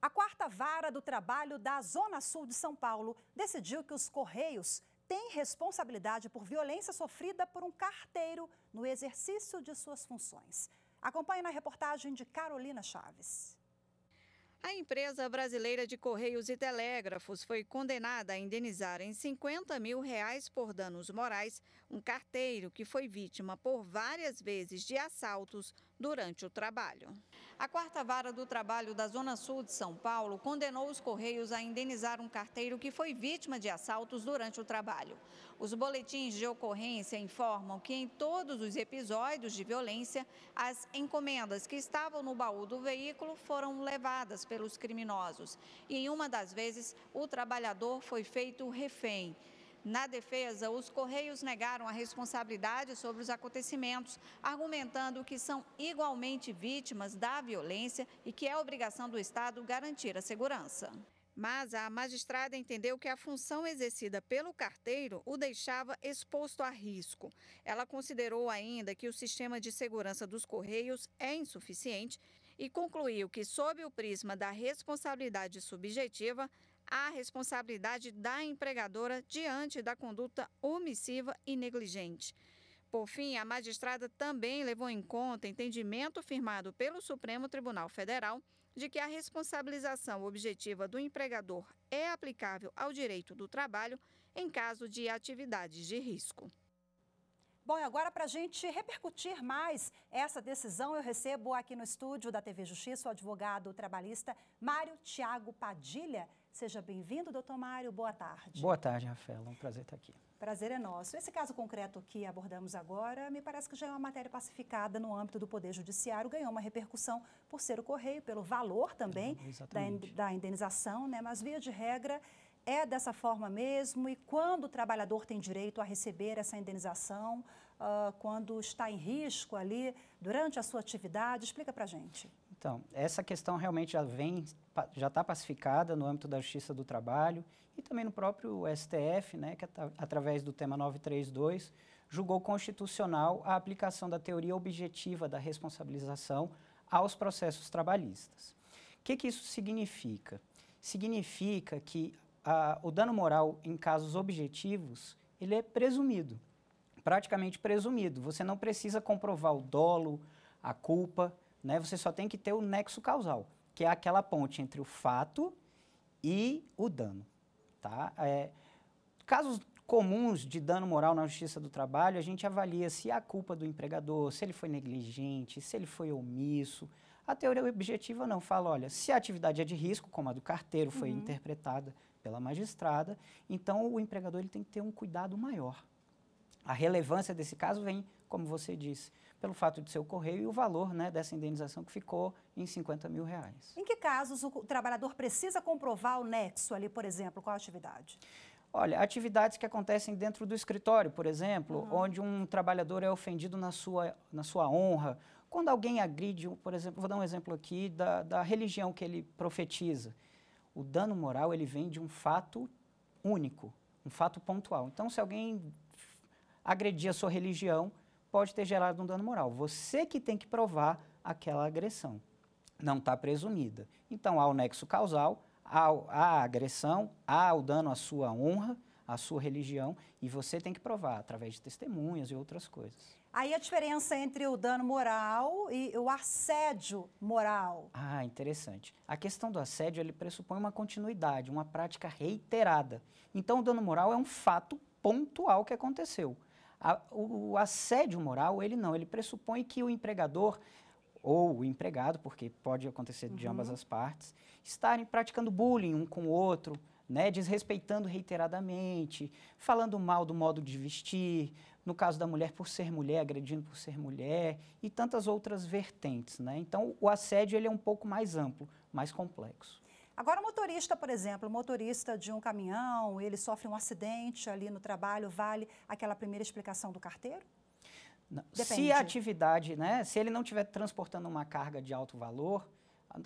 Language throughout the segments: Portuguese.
A quarta vara do trabalho da Zona Sul de São Paulo decidiu que os Correios têm responsabilidade por violência sofrida por um carteiro no exercício de suas funções. Acompanhe na reportagem de Carolina Chaves. A empresa brasileira de Correios e Telégrafos foi condenada a indenizar em 50 mil reais por danos morais um carteiro que foi vítima por várias vezes de assaltos durante o trabalho. A quarta vara do trabalho da Zona Sul de São Paulo condenou os Correios a indenizar um carteiro que foi vítima de assaltos durante o trabalho. Os boletins de ocorrência informam que em todos os episódios de violência, as encomendas que estavam no baú do veículo foram levadas pelos criminosos. E em uma das vezes, o trabalhador foi feito refém. Na defesa, os Correios negaram a responsabilidade sobre os acontecimentos, argumentando que são igualmente vítimas da violência e que é obrigação do Estado garantir a segurança. Mas a magistrada entendeu que a função exercida pelo carteiro o deixava exposto a risco. Ela considerou ainda que o sistema de segurança dos Correios é insuficiente e concluiu que, sob o prisma da responsabilidade subjetiva, a responsabilidade da empregadora diante da conduta omissiva e negligente. Por fim, a magistrada também levou em conta entendimento firmado pelo Supremo Tribunal Federal de que a responsabilização objetiva do empregador é aplicável ao direito do trabalho em caso de atividades de risco. Bom, e agora para a gente repercutir mais essa decisão, eu recebo aqui no estúdio da TV Justiça o advogado trabalhista Mário Tiago Padilha. Seja bem-vindo, doutor Mário. Boa tarde. Boa tarde, Rafaela. É um prazer estar aqui. Prazer é nosso. Esse caso concreto que abordamos agora, me parece que já é uma matéria pacificada no âmbito do Poder Judiciário, ganhou uma repercussão por ser o Correio, pelo valor também é, da, indenização, né? mas via de regra é dessa forma mesmo e quando o trabalhador tem direito a receber essa indenização, uh, quando está em risco ali durante a sua atividade, explica para gente. Então, essa questão realmente já vem, já está pacificada no âmbito da Justiça do Trabalho e também no próprio STF, né, que através do tema 932 julgou constitucional a aplicação da teoria objetiva da responsabilização aos processos trabalhistas. O que, que isso significa? Significa que o dano moral em casos objetivos ele é presumido, praticamente presumido. Você não precisa comprovar o dolo, a culpa né, você só tem que ter o nexo causal, que é aquela ponte entre o fato e o dano. Tá? É, casos comuns de dano moral na justiça do trabalho, a gente avalia se há culpa do empregador, se ele foi negligente, se ele foi omisso. A teoria objetiva não fala, olha, se a atividade é de risco, como a do carteiro foi uhum. interpretada pela magistrada, então o empregador ele tem que ter um cuidado maior. A relevância desse caso vem, como você disse, pelo fato de ser o correio e o valor né, dessa indenização que ficou em 50 mil reais. Em que casos o trabalhador precisa comprovar o nexo ali, por exemplo, com a atividade? Olha, atividades que acontecem dentro do escritório, por exemplo, uhum. onde um trabalhador é ofendido na sua, na sua honra. Quando alguém agride, por exemplo, vou dar um exemplo aqui da, da religião que ele profetiza. O dano moral, ele vem de um fato único, um fato pontual. Então, se alguém agredir a sua religião, pode ter gerado um dano moral. Você que tem que provar aquela agressão. Não está presumida. Então, há o nexo causal, há a agressão, há o dano à sua honra, à sua religião, e você tem que provar através de testemunhas e outras coisas. Aí a diferença entre o dano moral e o assédio moral. Ah, interessante. A questão do assédio, ele pressupõe uma continuidade, uma prática reiterada. Então, o dano moral é um fato pontual que aconteceu a, o, o assédio moral, ele não, ele pressupõe que o empregador ou o empregado, porque pode acontecer de ambas uhum. as partes, estarem praticando bullying um com o outro, né, desrespeitando reiteradamente, falando mal do modo de vestir, no caso da mulher por ser mulher, agredindo por ser mulher e tantas outras vertentes, né? Então, o assédio ele é um pouco mais amplo, mais complexo. Agora, o motorista, por exemplo, o motorista de um caminhão, ele sofre um acidente ali no trabalho, vale aquela primeira explicação do carteiro? Se a atividade, né, se ele não estiver transportando uma carga de alto valor,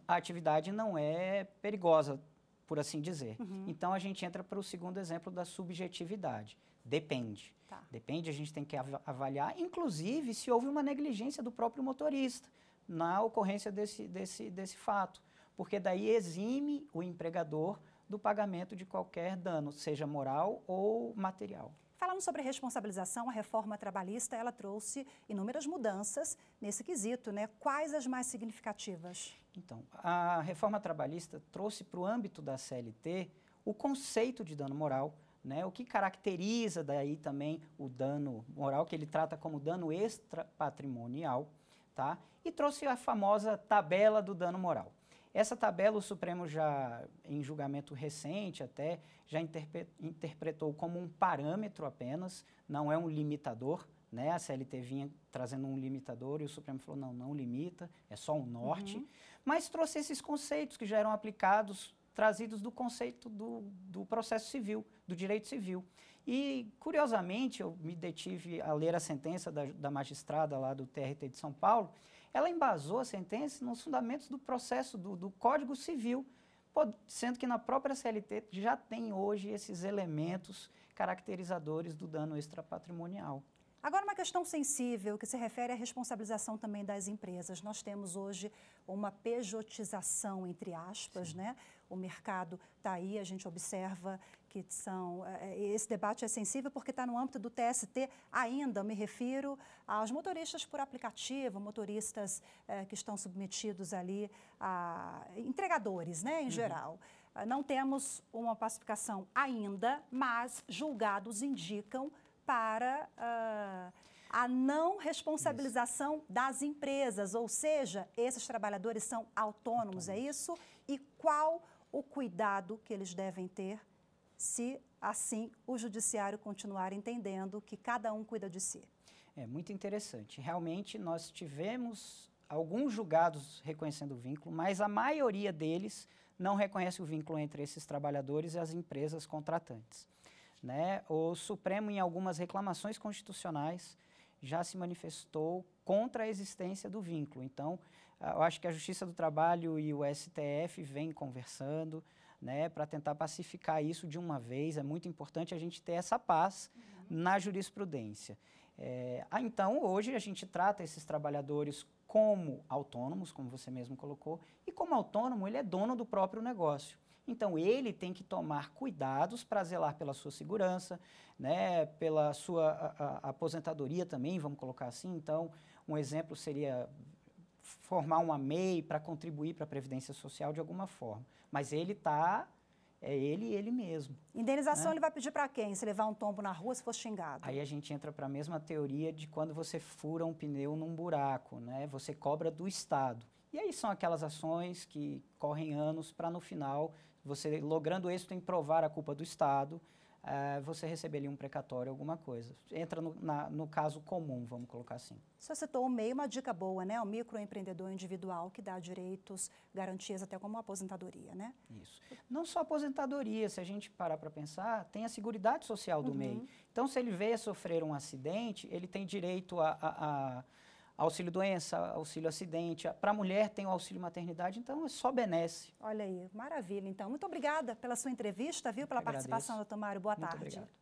a atividade não é perigosa, por assim dizer. Uhum. Então a gente entra para o segundo exemplo da subjetividade. Depende. Tá. Depende, a gente tem que avaliar, inclusive, se houve uma negligência do próprio motorista na ocorrência desse, desse, desse fato porque daí exime o empregador do pagamento de qualquer dano, seja moral ou material. Falando sobre responsabilização, a reforma trabalhista ela trouxe inúmeras mudanças nesse quesito, né? Quais as mais significativas? Então, a reforma trabalhista trouxe para o âmbito da CLT o conceito de dano moral, né? O que caracteriza daí também o dano moral que ele trata como dano extrapatrimonial, tá? E trouxe a famosa tabela do dano moral. Essa tabela o Supremo já, em julgamento recente até, já interpre interpretou como um parâmetro apenas, não é um limitador, né? A CLT vinha trazendo um limitador e o Supremo falou, não, não limita, é só um norte. Uhum. Mas trouxe esses conceitos que já eram aplicados, trazidos do conceito do, do processo civil, do direito civil. E, curiosamente, eu me detive a ler a sentença da, da, magistrada lá do TRT de São Paulo. Ela embasou a sentença nos fundamentos do processo do, do Código Civil, sendo que na própria CLT já tem hoje esses elementos caracterizadores do dano extrapatrimonial. Agora, uma questão sensível que se refere à responsabilização também das empresas. Nós temos hoje uma pejotização, entre aspas, Sim. né? O mercado está aí, a gente observa que são. Eh, eh, esse debate é sensível porque está no âmbito do TST ainda. Me refiro aos motoristas por aplicativo, motoristas eh, que estão submetidos ali a entregadores, né, em uhum. geral. Não temos uma pacificação ainda, mas julgados indicam para uh, a não responsabilização isso. das empresas, ou seja, esses trabalhadores são autônomos, é autônomos, é isso? E qual o cuidado que eles devem ter se assim o judiciário continuar entendendo que cada um cuida de si. É muito interessante. Realmente nós tivemos alguns julgados reconhecendo o vínculo, mas a maioria deles não reconhece o vínculo entre esses trabalhadores e as empresas contratantes. Né? O Supremo, em algumas reclamações constitucionais, já se manifestou contra a existência do vínculo. Então, ah, eu acho que a Justiça do Trabalho e o STF vêm conversando, né, para tentar pacificar isso de uma vez. É muito importante a gente ter essa paz uhum. na jurisprudência. É, então, hoje a gente trata esses trabalhadores como autônomos, como você mesmo colocou, e como autônomo, ele é dono do próprio negócio. Então, ele tem que tomar cuidados para zelar pela sua segurança, né, pela sua a, a aposentadoria também, vamos colocar assim. Então, um exemplo seria formar uma MEI para contribuir para a Previdência Social de alguma forma. Mas ele está é ele e ele mesmo. Né? Indenização né? ele vai pedir para quem? Se levar um tombo na rua, se for xingado? Aí a gente entra para a mesma teoria de quando você fura um pneu num buraco, né? Você cobra do Estado. E aí são aquelas ações que correm anos para no final você logrando êxito em provar a culpa do Estado, uh, você receberia um precatório, alguma coisa. Entra no, na, no caso comum, vamos colocar assim. Você citou o MEI, uma dica boa, né? O microempreendedor individual que dá direitos, garantias até como aposentadoria, né? Isso. Não só aposentadoria, se a gente parar para pensar, tem a Seguridade Social do uhum. MEI. Então, se ele veio a sofrer um acidente, ele tem direito a, a, a auxílio doença, auxílio acidente. Para a mulher tem o auxílio maternidade, então é só benesse. Olha aí, maravilha. Então, muito obrigada pela sua entrevista, viu? Pela participação, doutor Mário. Boa muito tarde. Obrigado.